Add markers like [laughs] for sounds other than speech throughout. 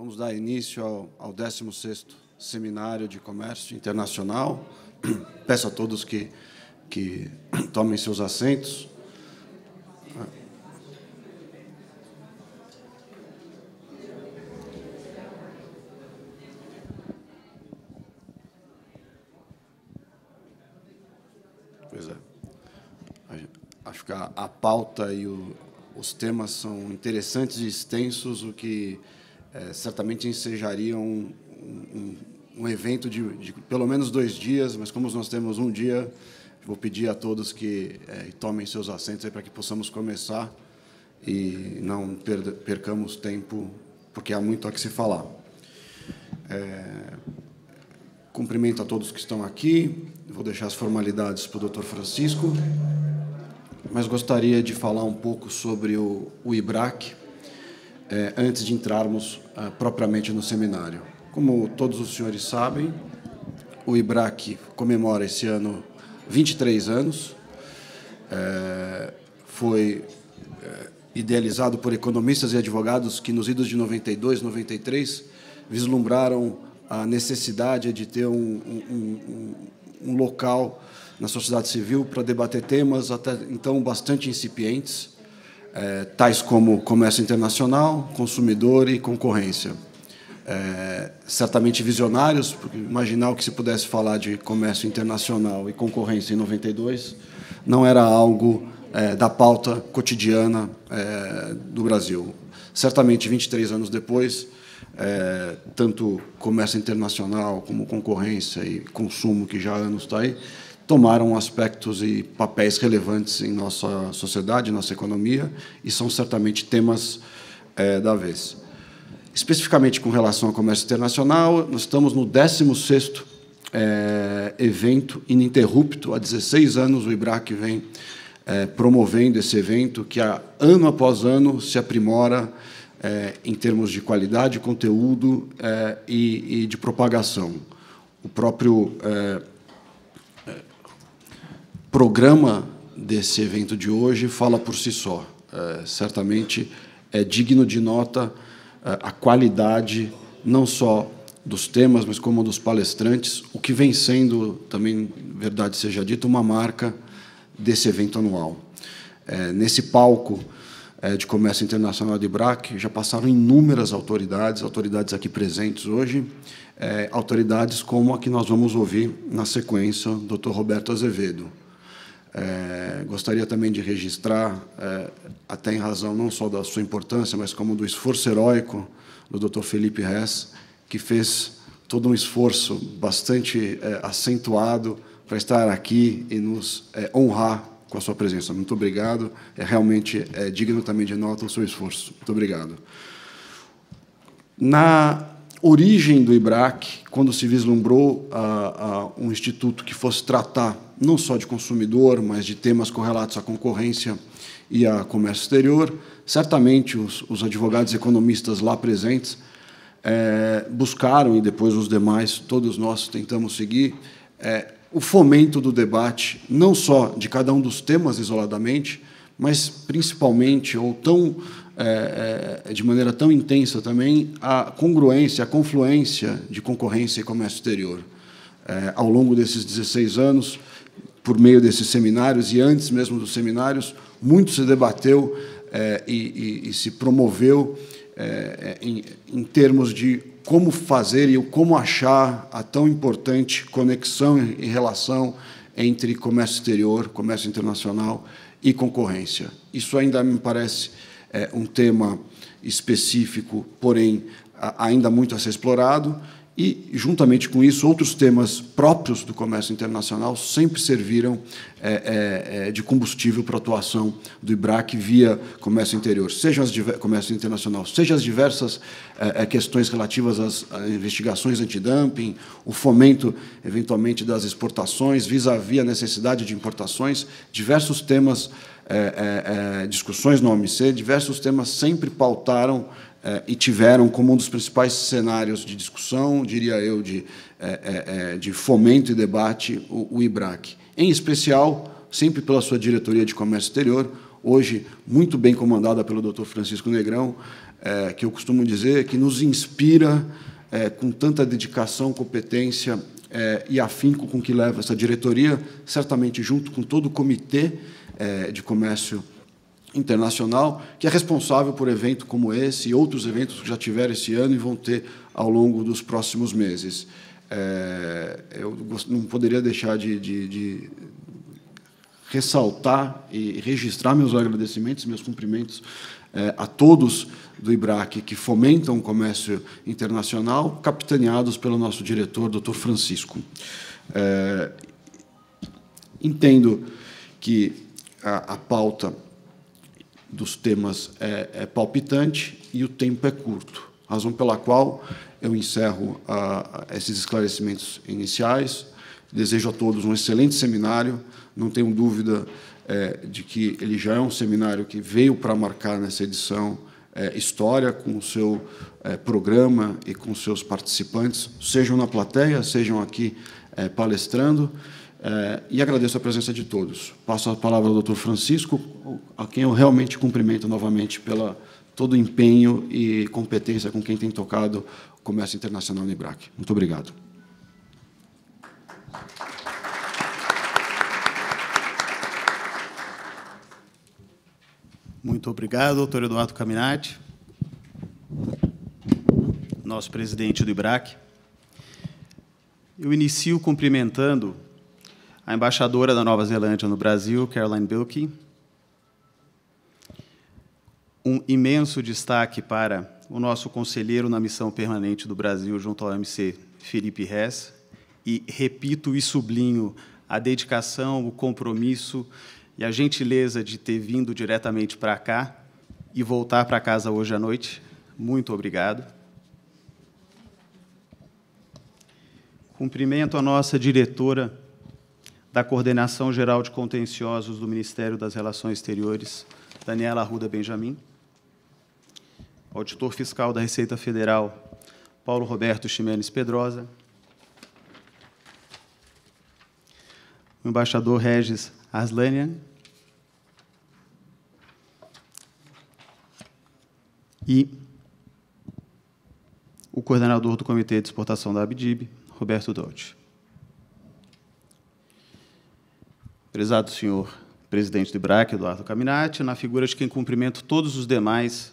Vamos dar início ao, ao 16º Seminário de Comércio Internacional. [clears throat] Peço a todos que, que [clears throat] tomem seus assentos. Pois é. Acho que a, a pauta e o, os temas são interessantes e extensos, o que é, certamente ensejaria um, um, um evento de, de, pelo menos dois dias, mas como nós temos um dia, vou pedir a todos que é, tomem seus assentos para que possamos começar e não per, percamos tempo, porque há muito a que se falar. É, cumprimento a todos que estão aqui, vou deixar as formalidades para o Dr. Francisco, mas gostaria de falar um pouco sobre o, o IBRAC, é, antes de entrarmos ah, propriamente no seminário. Como todos os senhores sabem, o IBRAC comemora esse ano 23 anos. É, foi é, idealizado por economistas e advogados que, nos idos de 92, 93, vislumbraram a necessidade de ter um, um, um, um local na sociedade civil para debater temas até então bastante incipientes é, tais como comércio internacional, consumidor e concorrência. É, certamente visionários, porque imaginar que se pudesse falar de comércio internacional e concorrência em 92 não era algo é, da pauta cotidiana é, do Brasil. Certamente, 23 anos depois, é, tanto comércio internacional como concorrência e consumo, que já há anos está aí, tomaram aspectos e papéis relevantes em nossa sociedade, nossa economia, e são certamente temas é, da vez. Especificamente com relação ao comércio internacional, nós estamos no 16º é, evento ininterrupto, há 16 anos o IBRAC vem é, promovendo esse evento, que ano após ano se aprimora é, em termos de qualidade, conteúdo é, e, e de propagação. O próprio é, programa desse evento de hoje fala por si só. É, certamente é digno de nota é, a qualidade, não só dos temas, mas como dos palestrantes, o que vem sendo, também, verdade seja dita, uma marca desse evento anual. É, nesse palco é, de Comércio Internacional de BRAC, já passaram inúmeras autoridades, autoridades aqui presentes hoje, é, autoridades como a que nós vamos ouvir na sequência, o Dr. Roberto Azevedo, é, gostaria também de registrar, é, até em razão não só da sua importância, mas como do esforço heróico do Dr. Felipe Hess, que fez todo um esforço bastante é, acentuado para estar aqui e nos é, honrar com a sua presença. Muito obrigado. É realmente é, digno também de nota o seu esforço. Muito obrigado. Na origem do IBRAC, quando se vislumbrou a, a um instituto que fosse tratar não só de consumidor, mas de temas correlatos à concorrência e a comércio exterior. Certamente, os, os advogados economistas lá presentes é, buscaram, e depois os demais, todos nós tentamos seguir, é, o fomento do debate, não só de cada um dos temas isoladamente, mas principalmente, ou tão, é, é de maneira tão intensa também, a congruência, a confluência de concorrência e comércio exterior. É, ao longo desses 16 anos, por meio desses seminários e antes mesmo dos seminários, muito se debateu eh, e, e, e, se promoveu eh, em, em, termos de como fazer e como achar a tão importante conexão e relação entre comércio exterior, comércio internacional e concorrência. Isso ainda me parece eh, um tema específico, porém ainda muito a ser explorado. E, juntamente com isso, outros temas próprios do comércio internacional sempre serviram é, é, é de combustível para a atuação do IBRAC via comércio interior, seja as comércio internacional, seja as diversas é, é, questões relativas às, às investigações antidumping, o fomento, eventualmente, das exportações, vis-à-vis -vis a necessidade de importações, diversos temas, é, discussões no OMC, diversos temas sempre pautaram é, e tiveram como um dos principais cenários de discussão, diria eu, de, é, é, de fomento e debate, o, o IBRAC. Em especial, sempre pela sua diretoria de comércio exterior, hoje muito bem comandada pelo Dr. Francisco Negrão, que eu costumo dizer que nos inspira com tanta dedicação, competência e afinco com que leva essa diretoria, certamente junto com todo o comitê de comércio exterior internacional, que é responsável por evento como esse e outros eventos que já tiveram esse ano e vão ter ao longo dos próximos meses. É, eu não poderia deixar de, de, de, ressaltar e registrar meus agradecimentos, meus cumprimentos é, a todos do IBRAC que fomentam o comércio internacional, capitaneados pelo nosso diretor, Dr. Francisco. É, entendo que a, a pauta dos temas é, é palpitante e o tempo é curto. Razão pela qual eu encerro ah, esses esclarecimentos iniciais. Desejo a todos um excelente seminário. Não tenho dúvida é, de que ele já é um seminário que veio para marcar nessa edição é, história com o seu é, programa e com seus participantes, sejam na plateia, sejam aqui é, palestrando. É, e agradeço a presença de todos. Passo a palavra ao doutor Francisco, a quem eu realmente cumprimento novamente pela todo o empenho e competência com quem tem tocado o comércio internacional no IBRAC. Muito obrigado. Muito obrigado, doutor Eduardo Caminati, nosso presidente do IBRAC. Eu inicio cumprimentando a embaixadora da Nova Zelândia no Brasil, Caroline Bilkey. Um imenso destaque para o nosso conselheiro na missão permanente do Brasil junto ao OMC, Felipe Hess, e repito e sublinho a dedicação, o compromisso e a gentileza de ter vindo diretamente para cá e voltar para casa hoje à noite. Muito obrigado. Cumprimento a nossa diretora da Coordenação Geral de Contenciosos do Ministério das Relações Exteriores, Daniela Arruda Benjamin, Auditor Fiscal da Receita Federal, Paulo Roberto Ximenes Pedrosa, o embaixador Regis Aslanian e o coordenador do Comitê de Exportação da Abdib, Roberto Dolce. Prezado senhor presidente do IBRAC, Eduardo Caminati, na figura de quem cumprimento todos os demais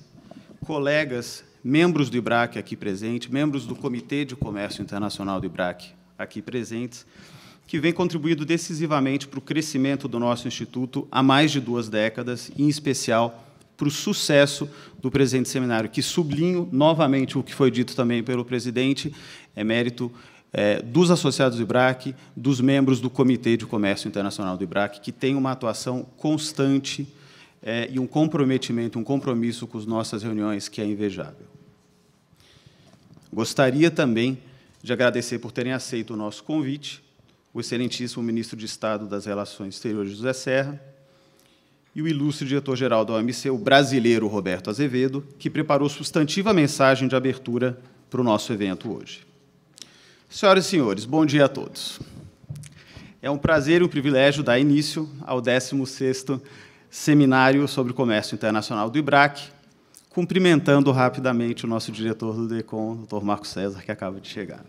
colegas, membros do IBRAC aqui presentes, membros do Comitê de Comércio Internacional do IBRAC aqui presentes, que vem contribuído decisivamente para o crescimento do nosso Instituto há mais de duas décadas, e, em especial para o sucesso do presente seminário, que sublinho novamente o que foi dito também pelo presidente, é mérito é, dos associados do IBRAC, dos membros do Comitê de Comércio Internacional do IBRAC, que tem uma atuação constante é, e um comprometimento, um compromisso com as nossas reuniões que é invejável. Gostaria também de agradecer por terem aceito o nosso convite, o excelentíssimo ministro de Estado das Relações Exteriores, José Serra, e o ilustre diretor-geral da OMC, o brasileiro Roberto Azevedo, que preparou substantiva mensagem de abertura para o nosso evento hoje. Senhoras e senhores, bom dia a todos. É um prazer e um privilégio dar início ao 16º Seminário sobre Comércio Internacional do IBRAC, cumprimentando rapidamente o nosso diretor do DECOM, Dr. Marco César, que acaba de chegar.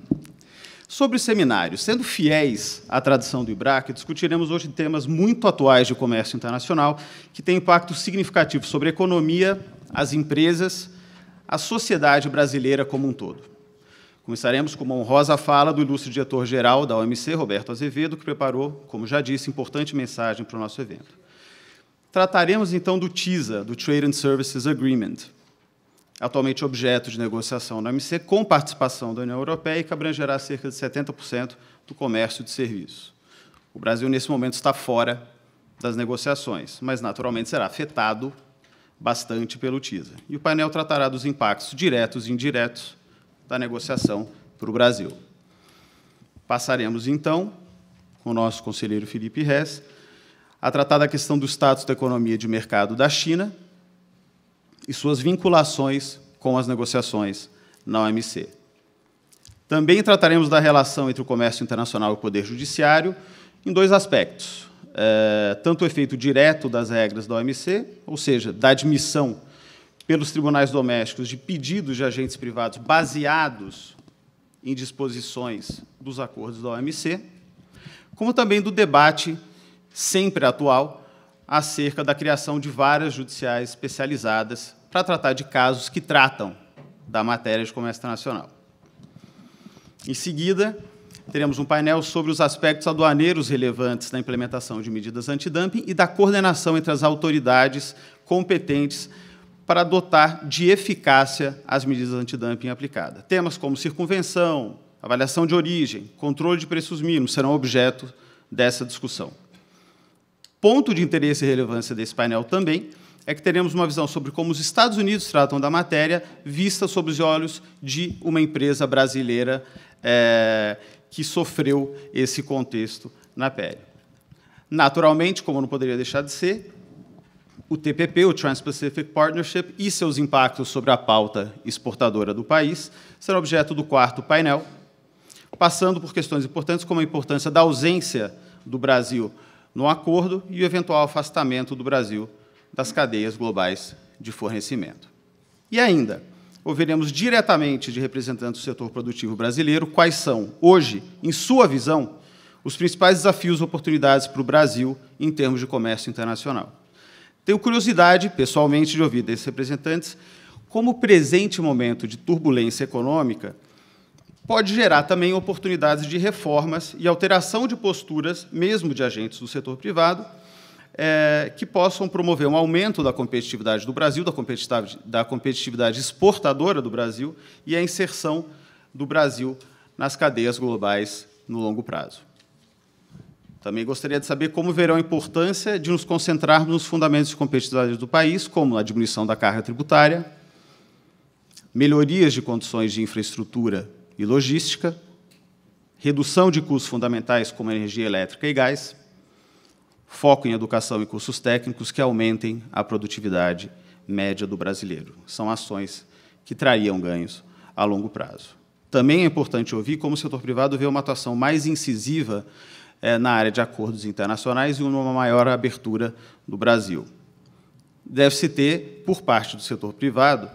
Sobre o seminário, sendo fiéis à tradição do IBRAC, discutiremos hoje temas muito atuais de comércio internacional, que têm impacto significativo sobre a economia, as empresas, a sociedade brasileira como um todo. Começaremos com uma honrosa fala do ilustre diretor-geral da OMC, Roberto Azevedo, que preparou, como já disse, importante mensagem para o nosso evento. Trataremos então do TISA, do Trade and Services Agreement, atualmente objeto de negociação na OMC, com participação da União Europeia, e que abrangerá cerca de 70% do comércio de serviços. O Brasil, nesse momento, está fora das negociações, mas, naturalmente, será afetado bastante pelo TISA. E o painel tratará dos impactos diretos e indiretos da negociação para o Brasil. Passaremos, então, com o nosso conselheiro Felipe Rez, a tratar da questão do status da economia de mercado da China e suas vinculações com as negociações na OMC. Também trataremos da relação entre o comércio internacional e o poder judiciário em dois aspectos. É, tanto o efeito direto das regras da OMC, ou seja, da admissão pelos tribunais domésticos de pedidos de agentes privados baseados em disposições dos acordos da OMC, como também do debate sempre atual acerca da criação de várias judiciais especializadas para tratar de casos que tratam da matéria de comércio internacional. Em seguida, teremos um painel sobre os aspectos aduaneiros relevantes na implementação de medidas antidumping e da coordenação entre as autoridades competentes para dotar de eficácia as medidas antidumping aplicadas. Temas como circunvenção, avaliação de origem, controle de preços mínimos serão objeto dessa discussão. Ponto de interesse e relevância desse painel também é que teremos uma visão sobre como os Estados Unidos tratam da matéria, vista sob os olhos de uma empresa brasileira é, que sofreu esse contexto na pele. Naturalmente, como não poderia deixar de ser, o TPP, o Trans-Pacific Partnership, e seus impactos sobre a pauta exportadora do país serão objeto do quarto painel, passando por questões importantes como a importância da ausência do Brasil no acordo e o eventual afastamento do Brasil das cadeias globais de fornecimento. E ainda, ouviremos diretamente de representantes do setor produtivo brasileiro quais são, hoje, em sua visão, os principais desafios e oportunidades para o Brasil em termos de comércio internacional. Tenho curiosidade, pessoalmente, de ouvir desses representantes como o presente momento de turbulência econômica pode gerar também oportunidades de reformas e alteração de posturas, mesmo de agentes do setor privado, é, que possam promover um aumento da competitividade do Brasil, da competitividade, da competitividade exportadora do Brasil e a inserção do Brasil nas cadeias globais no longo prazo. Também gostaria de saber como verão a importância de nos concentrarmos nos fundamentos de competitividade do país, como a diminuição da carga tributária, melhorias de condições de infraestrutura e logística, redução de custos fundamentais como energia elétrica e gás, foco em educação e cursos técnicos que aumentem a produtividade média do brasileiro. São ações que trariam ganhos a longo prazo. Também é importante ouvir como o setor privado vê uma atuação mais incisiva é, na área de acordos internacionais e uma maior abertura do Brasil. Deve-se ter, por parte do setor privado,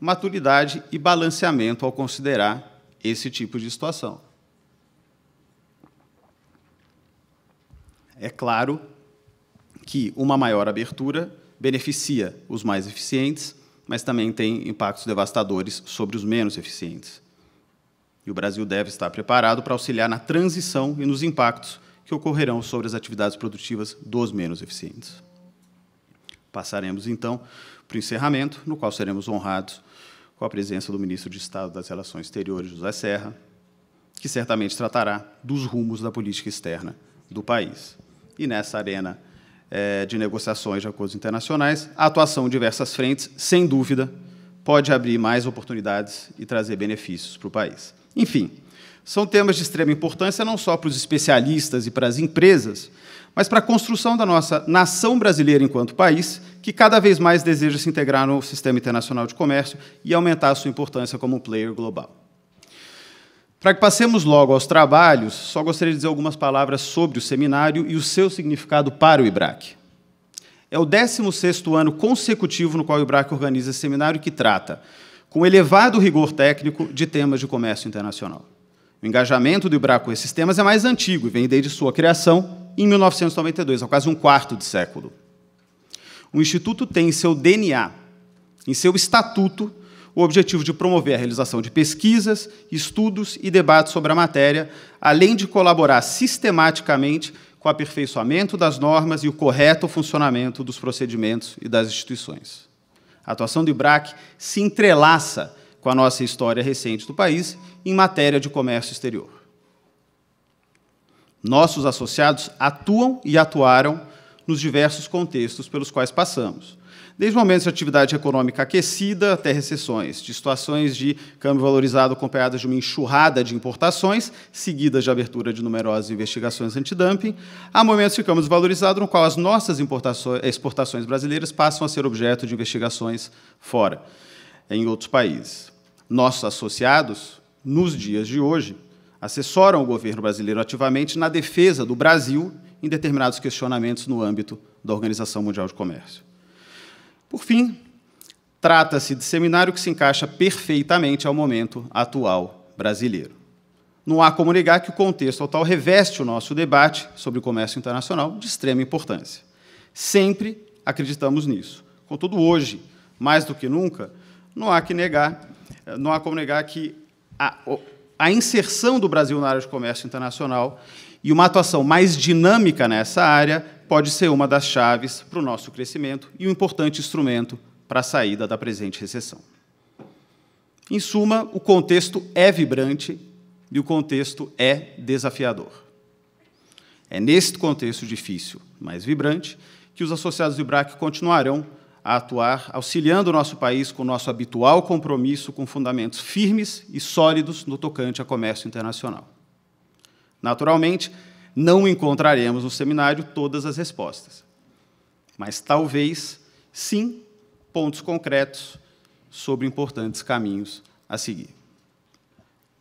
maturidade e balanceamento ao considerar esse tipo de situação. É claro que uma maior abertura beneficia os mais eficientes, mas também tem impactos devastadores sobre os menos eficientes. E o Brasil deve estar preparado para auxiliar na transição e nos impactos que ocorrerão sobre as atividades produtivas dos menos eficientes. Passaremos, então, para o encerramento, no qual seremos honrados com a presença do ministro de Estado das Relações Exteriores, José Serra, que certamente tratará dos rumos da política externa do país. E nessa arena é, de negociações de acordos internacionais, a atuação em diversas frentes, sem dúvida, pode abrir mais oportunidades e trazer benefícios para o país. Enfim, são temas de extrema importância não só para os especialistas e para as empresas, mas para a construção da nossa nação brasileira enquanto país, que cada vez mais deseja se integrar no sistema internacional de comércio e aumentar a sua importância como um player global. Para que passemos logo aos trabalhos, só gostaria de dizer algumas palavras sobre o seminário e o seu significado para o IBRAC. É o 16º ano consecutivo no qual o IBRAC organiza esse seminário que trata com elevado rigor técnico de temas de comércio internacional. O engajamento do IBRA com esses temas é mais antigo e vem desde sua criação em 1992, há quase um quarto de século. O Instituto tem em seu DNA, em seu estatuto, o objetivo de promover a realização de pesquisas, estudos e debates sobre a matéria, além de colaborar sistematicamente com o aperfeiçoamento das normas e o correto funcionamento dos procedimentos e das instituições. A atuação do IBRAC se entrelaça com a nossa história recente do país em matéria de comércio exterior. Nossos associados atuam e atuaram nos diversos contextos pelos quais passamos, desde momentos de atividade econômica aquecida até recessões, de situações de câmbio valorizado acompanhadas de uma enxurrada de importações, seguidas de abertura de numerosas investigações antidumping, há momentos de câmbio desvalorizado no qual as nossas exportações brasileiras passam a ser objeto de investigações fora, em outros países. Nossos associados, nos dias de hoje, assessoram o governo brasileiro ativamente na defesa do Brasil em determinados questionamentos no âmbito da Organização Mundial de Comércio. Por fim, trata-se de seminário que se encaixa perfeitamente ao momento atual brasileiro. Não há como negar que o contexto atual reveste o nosso debate sobre o comércio internacional de extrema importância. Sempre acreditamos nisso. Contudo, hoje, mais do que nunca, não há que negar, não há como negar que a, a inserção do Brasil na área de comércio internacional e uma atuação mais dinâmica nessa área pode ser uma das chaves para o nosso crescimento e um importante instrumento para a saída da presente recessão. Em suma, o contexto é vibrante e o contexto é desafiador. É neste contexto difícil, mas vibrante, que os associados do IBRAC continuarão a atuar, auxiliando o nosso país com o nosso habitual compromisso com fundamentos firmes e sólidos no tocante a comércio internacional. Naturalmente, não encontraremos no seminário todas as respostas. Mas talvez, sim, pontos concretos sobre importantes caminhos a seguir.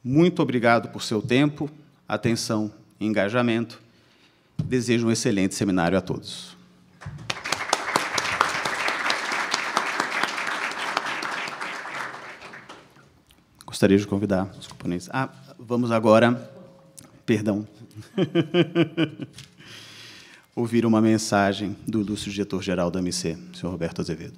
Muito obrigado por seu tempo, atenção e engajamento. Desejo um excelente seminário a todos. Gostaria de convidar os componentes. Ah, vamos agora. Perdão. [laughs] ouvir uma mensagem do ilustre diretor-geral da MC, Sr. Roberto Azevedo.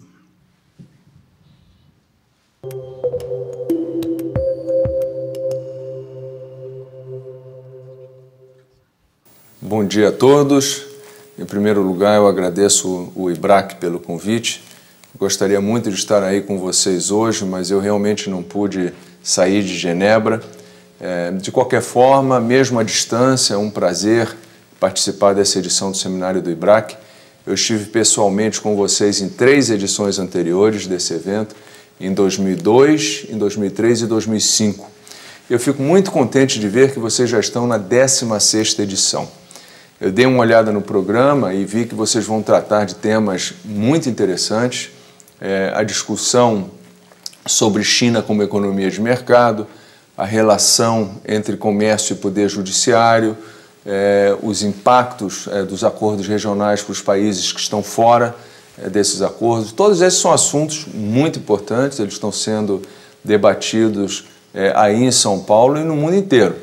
Bom dia a todos. Em primeiro lugar, eu agradeço o IBRAC pelo convite. Gostaria muito de estar aí com vocês hoje, mas eu realmente não pude sair de Genebra. É, de qualquer forma, mesmo à distância, é um prazer participar dessa edição do Seminário do IBRAC. Eu estive pessoalmente com vocês em três edições anteriores desse evento, em 2002, em 2003 e 2005. Eu fico muito contente de ver que vocês já estão na 16ª edição. Eu dei uma olhada no programa e vi que vocês vão tratar de temas muito interessantes, é, a discussão sobre China como economia de mercado, a relação entre comércio e poder judiciário, é, os impactos é, dos acordos regionais para os países que estão fora é, desses acordos. Todos esses são assuntos muito importantes, eles estão sendo debatidos aí em São Paulo e no mundo inteiro.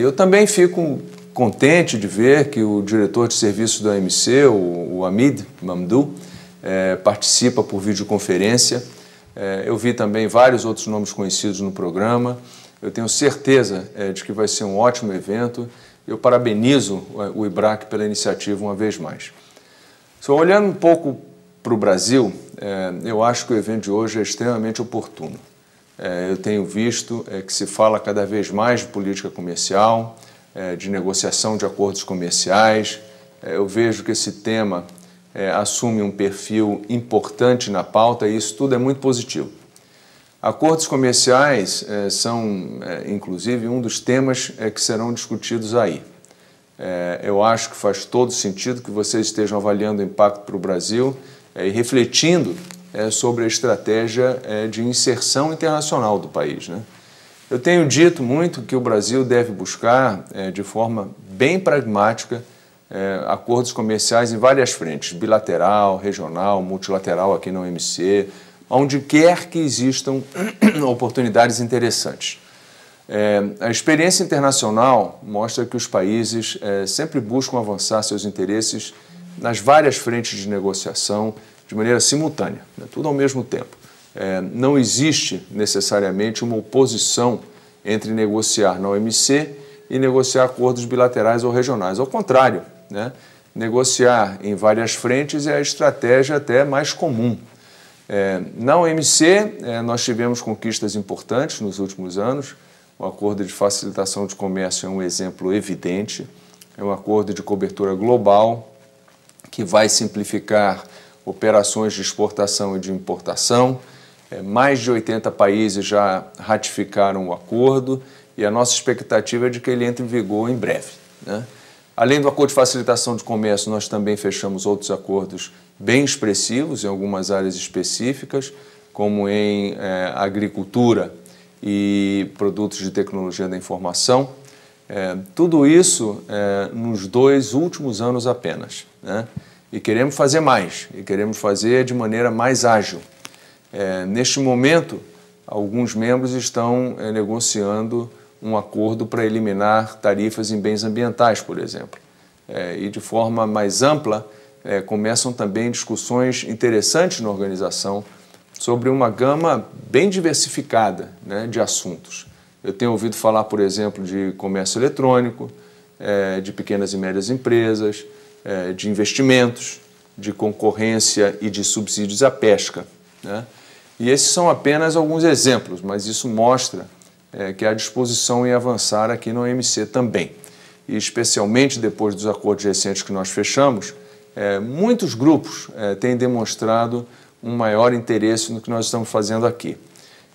eu também fico contente de ver que o diretor de serviço do AMC, o, o Amid Mamdou, participa por videoconferência é, eu vi também vários outros nomes conhecidos no programa. Eu tenho certeza é, de que vai ser um ótimo evento. Eu parabenizo é, o IBRAC pela iniciativa uma vez mais. Só olhando um pouco para o Brasil, é, eu acho que o evento de hoje é extremamente oportuno. É, eu tenho visto é, que se fala cada vez mais de política comercial, de negociação de acordos comerciais. eu vejo que esse tema é, assume um perfil importante na pauta e isso tudo é muito positivo. Acordos comerciais é, são, é, inclusive, um dos temas é, que serão discutidos aí. É, eu acho que faz todo sentido que vocês estejam avaliando o impacto para o Brasil é, e refletindo sobre a estratégia de inserção internacional do país. Né? Eu tenho dito muito que o Brasil deve buscar, de forma bem pragmática, é, acordos comerciais em várias frentes, bilateral, regional, multilateral aqui na OMC, onde quer que existam [clears throat] oportunidades interessantes. É, a experiência internacional mostra que os países é, sempre buscam avançar seus interesses nas várias frentes de negociação de maneira simultânea, né, tudo ao mesmo tempo. É, não existe necessariamente uma oposição entre negociar na OMC e negociar acordos bilaterais ou regionais. Ao contrário, né? Negociar em várias frentes é a estratégia até mais comum. É, na OMC, é, nós tivemos conquistas importantes nos últimos anos. O acordo de facilitação de comércio é um exemplo evidente. É um acordo de cobertura global que vai simplificar operações de exportação e de importação. É, mais de 80 países já ratificaram o acordo e a nossa expectativa é de que ele entre em vigor em breve. Né? Além do acordo de facilitação de comércio, nós também fechamos outros acordos bem expressivos em algumas áreas específicas, como em eh, agricultura e produtos de tecnologia da informação. Eh, tudo isso eh, nos dois últimos anos apenas. Né? E queremos fazer mais, e queremos fazer de maneira mais ágil. neste momento, alguns membros estão negociando um acordo para eliminar tarifas em bens ambientais, por exemplo. É, e de forma mais ampla, é, começam também discussões interessantes na organização sobre uma gama bem diversificada né, de assuntos. Eu tenho ouvido falar, por exemplo, de comércio eletrônico, é, de pequenas e médias empresas, é, de investimentos, de concorrência e de subsídios à pesca. Né? E esses são apenas alguns exemplos, mas isso mostra é, que há é disposição em avançar aqui no OMC também. E especialmente depois dos acordos recentes que nós fechamos, é, muitos grupos é, têm demonstrado um maior interesse no que nós estamos fazendo aqui.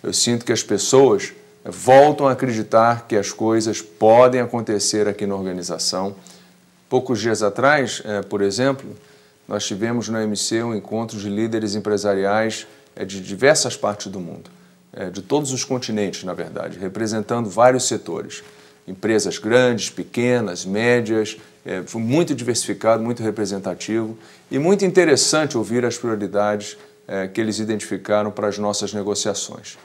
Eu sinto que as pessoas é, voltam a acreditar que as coisas podem acontecer aqui na organização. Poucos dias atrás, é, por exemplo, nós tivemos no OMC um encontro de líderes empresariais de diversas partes do mundo é, de todos os continentes, na verdade, representando vários setores. Empresas grandes, pequenas, médias, é, foi muito diversificado, muito representativo e muito interessante ouvir as prioridades é, que eles identificaram para as nossas negociações.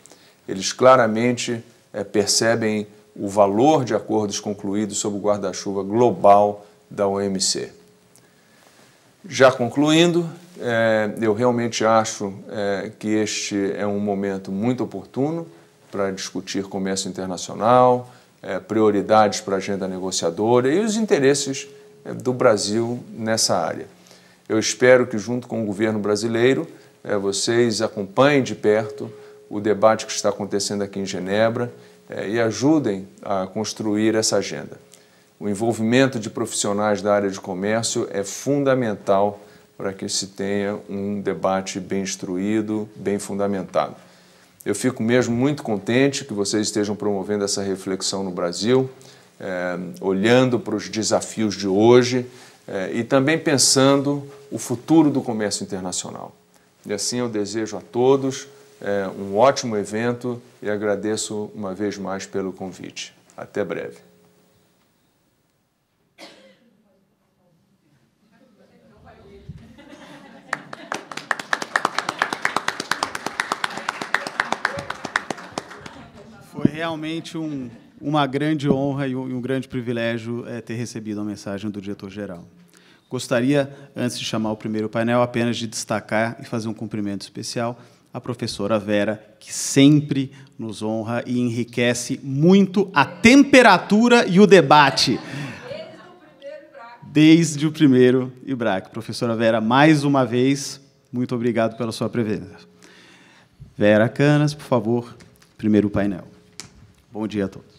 Eles claramente é, percebem o valor de acordos concluídos sob o guarda-chuva global da OMC. Já concluindo, é, eu realmente acho é, que este é um momento muito oportuno para discutir comércio internacional, é, prioridades para a agenda negociadora e os interesses é, do Brasil nessa área. Eu espero que, junto com o governo brasileiro, é, vocês acompanhem de perto o debate que está acontecendo aqui em Genebra é, e ajudem a construir essa agenda. O envolvimento de profissionais da área de comércio é fundamental para que se tenha um debate bem instruído, bem fundamentado. Eu fico mesmo muito contente que vocês estejam promovendo essa reflexão no Brasil, é, olhando para os desafios de hoje é, e também pensando o futuro do comércio internacional. E assim eu desejo a todos é, um ótimo evento e agradeço uma vez mais pelo convite. Até breve. realmente um, uma grande honra e um, grande privilégio é, ter recebido a mensagem do diretor-geral. Gostaria, antes de chamar o primeiro painel, apenas de destacar e fazer um cumprimento especial à professora Vera, que sempre nos honra e enriquece muito a temperatura e o debate. Desde o primeiro IBRAC. Professora Vera, mais uma vez, muito obrigado pela sua presença. Vera Canas, por favor, primeiro painel. Bom dia a todos.